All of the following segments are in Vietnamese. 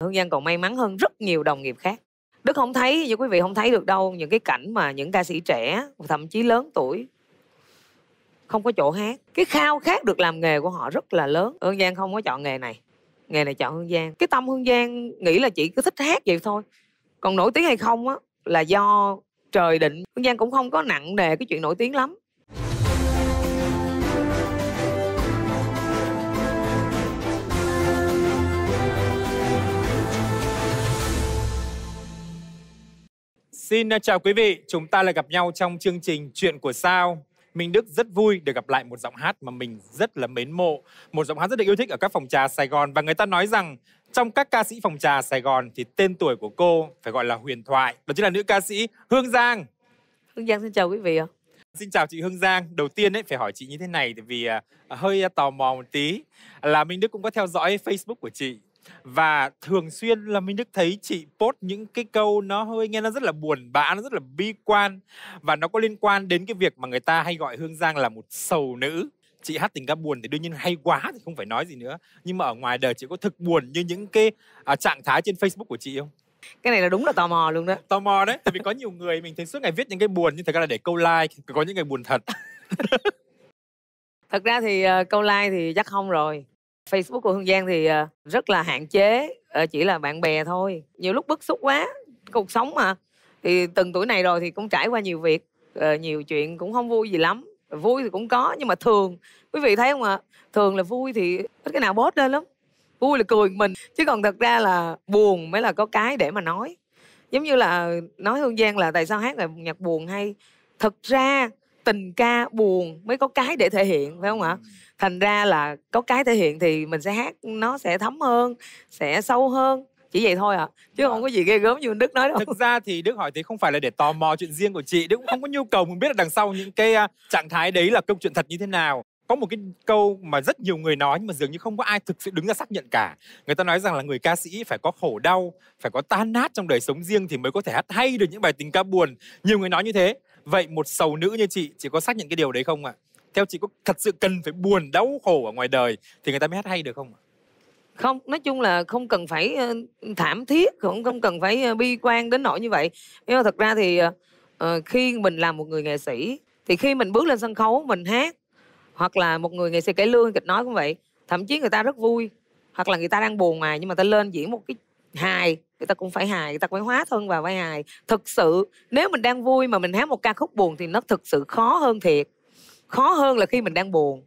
Hương Giang còn may mắn hơn rất nhiều đồng nghiệp khác Đức không thấy như quý vị không thấy được đâu những cái cảnh mà những ca sĩ trẻ thậm chí lớn tuổi không có chỗ hát cái khao khát được làm nghề của họ rất là lớn Hương Giang không có chọn nghề này nghề này chọn Hương Giang cái tâm Hương Giang nghĩ là chị cứ thích hát vậy thôi còn nổi tiếng hay không á là do trời định Hương Giang cũng không có nặng nề cái chuyện nổi tiếng lắm Xin à, chào quý vị, chúng ta lại gặp nhau trong chương trình Chuyện của Sao. Minh Đức rất vui được gặp lại một giọng hát mà mình rất là mến mộ, một giọng hát rất được yêu thích ở các phòng trà Sài Gòn và người ta nói rằng trong các ca sĩ phòng trà Sài Gòn thì tên tuổi của cô phải gọi là huyền thoại, đó chính là nữ ca sĩ Hương Giang. Hương Giang xin chào quý vị ạ. Xin chào chị Hương Giang. Đầu tiên ấy phải hỏi chị như thế này vì à, hơi à, tò mò một tí là Minh Đức cũng có theo dõi Facebook của chị và thường xuyên là Minh Đức thấy chị post những cái câu nó hơi nghe nó rất là buồn bã nó rất là bi quan và nó có liên quan đến cái việc mà người ta hay gọi Hương Giang là một sầu nữ chị hát tình ca buồn thì đương nhiên hay quá thì không phải nói gì nữa nhưng mà ở ngoài đời chị có thực buồn như những cái à, trạng thái trên Facebook của chị không cái này là đúng là tò mò luôn đó tò mò đấy tại vì có nhiều người mình thấy suốt ngày viết những cái buồn nhưng thật ra là để câu like có những ngày buồn thật thật ra thì uh, câu like thì chắc không rồi Facebook của Hương Giang thì ờ, rất là hạn chế ờ, chỉ là bạn bè thôi nhiều lúc bức xúc quá cuộc sống mà thì từng tuổi này rồi thì cũng trải qua nhiều việc ờ, nhiều chuyện cũng không vui gì lắm vui thì cũng có nhưng mà thường quý vị thấy không ạ thường là vui thì ít cái nào bớt lên lắm vui là cười mình chứ còn thật ra là buồn mới là có cái để mà nói giống như là nói hương giang là tại sao hát là nhạc buồn hay thật ra tình ca buồn mới có cái để thể hiện phải không ạ thành ra là có cái thể hiện thì mình sẽ hát nó sẽ thấm hơn sẽ sâu hơn chỉ vậy thôi ạ à. chứ không có gì ghê gớm như đức nói đâu thực ra thì đức hỏi thì không phải là để tò mò chuyện riêng của chị đức cũng không có nhu cầu muốn biết là đằng sau những cái à, trạng thái đấy là câu chuyện thật như thế nào có một cái câu mà rất nhiều người nói nhưng mà dường như không có ai thực sự đứng ra xác nhận cả người ta nói rằng là người ca sĩ phải có khổ đau phải có tan nát trong đời sống riêng thì mới có thể hát hay được những bài tình ca buồn nhiều người nói như thế vậy một sầu nữ như chị chỉ có xác nhận cái điều đấy không ạ à? theo chị có thật sự cần phải buồn đau khổ ở ngoài đời thì người ta mới hát hay được không ạ không nói chung là không cần phải ờ, thảm thiết cũng không cần phải ờ, bi quan đến nỗi như vậy nhưng mà thật ra thì ờ, khi mình làm một người nghệ sĩ thì khi mình bước lên sân khấu mình hát hoặc là một người nghệ sĩ cải lương kịch nói cũng vậy thậm chí người ta rất vui hoặc là người ta đang buồn mà nhưng mà ta lên diễn một cái hài người ta cũng phải hài người ta cũng phải hóa thân và vai hài thực sự nếu mình đang vui mà mình hát một ca khúc buồn thì nó thực sự khó hơn thiệt khó hơn là khi mình đang buồn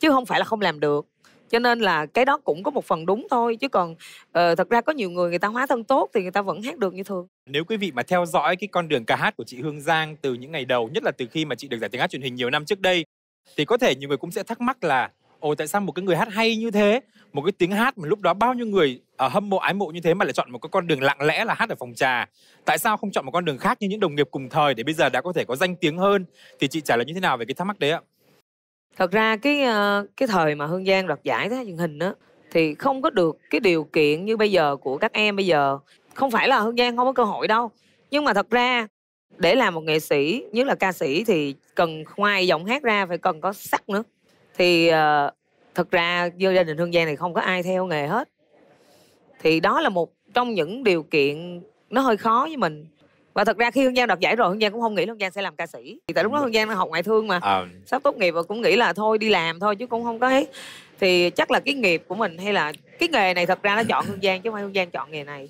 chứ không phải là không làm được cho nên là cái đó cũng có một phần đúng thôi chứ còn uh, thật ra có nhiều người người ta hóa thân tốt thì người ta vẫn hát được như thường nếu quý vị mà theo dõi cái con đường ca hát của chị Hương Giang từ những ngày đầu nhất là từ khi mà chị được giải tiếng hát truyền hình nhiều năm trước đây thì có thể nhiều người cũng sẽ thắc mắc là ồ tại sao một cái người hát hay như thế một cái tiếng hát mà lúc đó bao nhiêu người ở à, hâm mộ ái mộ như thế mà lại chọn một cái con đường lặng lẽ là hát ở phòng trà tại sao không chọn một con đường khác như những đồng nghiệp cùng thời để bây giờ đã có thể có danh tiếng hơn thì chị trả lời như thế nào về cái thắc mắc đấy ạ thật ra cái ờ, cái thời mà hương giang đoạt giải đó truyền hình đó thì không có được cái điều kiện như bây giờ của các em bây giờ không phải là hương giang không có cơ hội đâu nhưng mà thật ra để làm một nghệ sĩ nhất là ca sĩ thì cần ngoài giọng hát ra phải cần có sắc nữa thì uh, thật ra vô gia đình hương giang này không có ai theo nghề hết thì đó là một trong những điều kiện nó hơi khó với mình và thật ra khi hương giang đoạt giải rồi hương giang cũng không nghĩ hương giang sẽ làm ca sĩ thì tại lúc đó hương giang học ngoại thương mà à. sắp tốt nghiệp và cũng nghĩ là thôi đi làm thôi chứ cũng không có hết thì chắc là cái nghiệp của mình hay là cái nghề này thật ra nó chọn hương giang chứ không phải hương giang chọn nghề này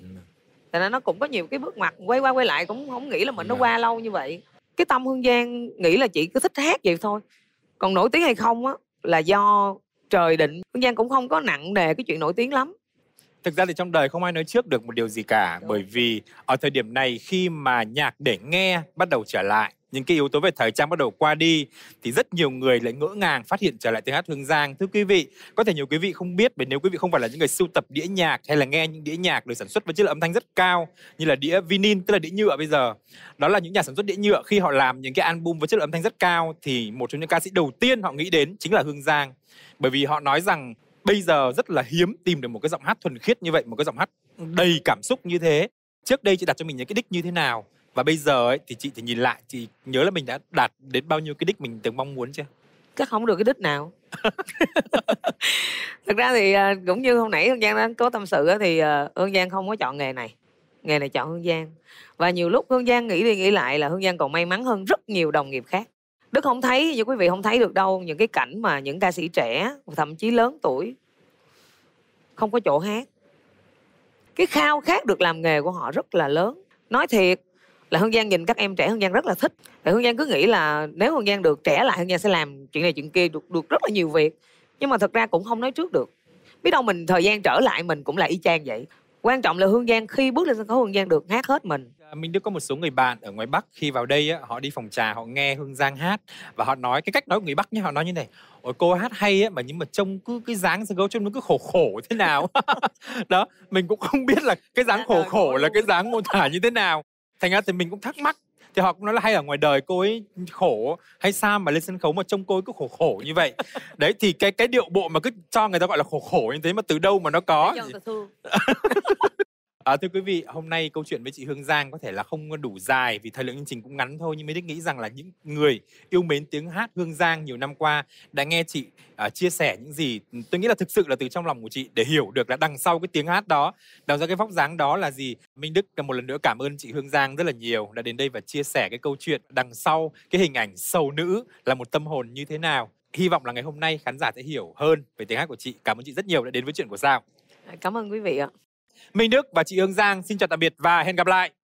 thành ra nó cũng có nhiều cái bước ngoặt quay qua quay lại cũng không nghĩ là mình nó qua lâu như vậy cái tâm hương giang nghĩ là chị cứ thích hát vậy thôi còn nổi tiếng hay không á là do trời định hương giang cũng không có nặng nề cái chuyện nổi tiếng lắm thực ra thì trong đời không ai nói trước được một điều gì cả Đúng. bởi vì ở thời điểm này khi mà nhạc để nghe bắt đầu trở lại những cái yếu tố về thời trang bắt đầu qua đi thì rất nhiều người lại ngỡ ngàng phát hiện trở lại tiếng hát hương giang thưa quý vị có thể nhiều quý vị không biết bởi nếu quý vị không phải là những người sưu tập đĩa nhạc hay là nghe những đĩa nhạc được sản xuất với chất lượng âm thanh rất cao như là đĩa vinyl tức là đĩa nhựa bây giờ đó là những nhà sản xuất đĩa nhựa khi họ làm những cái album với chất lượng âm thanh rất cao thì một trong những ca sĩ đầu tiên họ nghĩ đến chính là hương giang bởi vì họ nói rằng bây giờ rất là hiếm tìm được một cái giọng hát thuần khiết như vậy một cái giọng hát đầy cảm xúc như thế trước đây chị đặt cho mình những cái đích như thế nào và bây giờ ấy thì chị thì nhìn lại chị nhớ là mình đã đạt đến bao nhiêu cái đích mình từng mong muốn chưa chắc không được cái đích nào thực ra thì à, cũng như hôm nãy hương giang đã có tâm sự thì à, hương giang không có chọn nghề này nghề này chọn hương giang và nhiều lúc hương giang nghĩ đi nghĩ lại là hương giang còn may mắn hơn rất nhiều đồng nghiệp khác đức không thấy như quý vị không thấy được đâu những cái cảnh mà những ca sĩ trẻ thậm chí lớn tuổi không có chỗ hát cái khao khát được làm nghề của họ rất là lớn nói thiệt là hương giang nhìn các em trẻ hương giang rất là thích thì hương giang cứ nghĩ là nếu hương giang được trẻ lại hương giang sẽ làm chuyện này chuyện kia được được rất là nhiều việc nhưng mà thật ra cũng không nói trước được biết đâu mình thời gian trở lại mình cũng là y chang vậy quan trọng là hương giang khi bước lên sân khấu hương giang được hát hết mình À, Minh Đức có một số người bạn ở ngoài Bắc khi vào đây họ đi phòng trà họ nghe Hương Giang hát và họ nói cái cách nói của người Bắc nhé họ nói như này ôi cô hát hay ấy, mà nhưng mà trông cứ cái dáng sân khấu trông nó cứ khổ khổ thế nào đó mình cũng không biết là cái dáng khổ khổ là cái dáng mô tả như thế nào thành ra thì mình cũng thắc mắc thì họ cũng nói là hay ở ngoài đời cô ấy khổ hay sao mà lên sân khấu mà trông cô ấy cứ khổ khổ như vậy đấy thì cái cái điệu bộ mà cứ cho người ta gọi là khổ khổ như thế mà từ đâu mà nó có À, thưa quý vị, hôm nay câu chuyện với chị Hương Giang có thể là không đủ dài vì thời lượng chương trình cũng ngắn thôi nhưng mới định nghĩ rằng là những người yêu mến tiếng hát Hương Giang nhiều năm qua đã nghe chị à, chia sẻ những gì tôi nghĩ là thực sự là từ trong lòng của chị để hiểu được là đằng sau cái tiếng hát đó, đằng sau cái vóc dáng đó là gì. Minh Đức một lần nữa cảm ơn chị Hương Giang rất là nhiều đã đến đây và chia sẻ cái câu chuyện đằng sau cái hình ảnh sầu nữ là một tâm hồn như thế nào. Hy vọng là ngày hôm nay khán giả sẽ hiểu hơn về tiếng hát của chị. Cảm ơn chị rất nhiều đã đến với chuyện của sao. Cảm ơn quý vị ạ. Minh Đức và chị Hương Giang xin chào tạm biệt và hẹn gặp lại.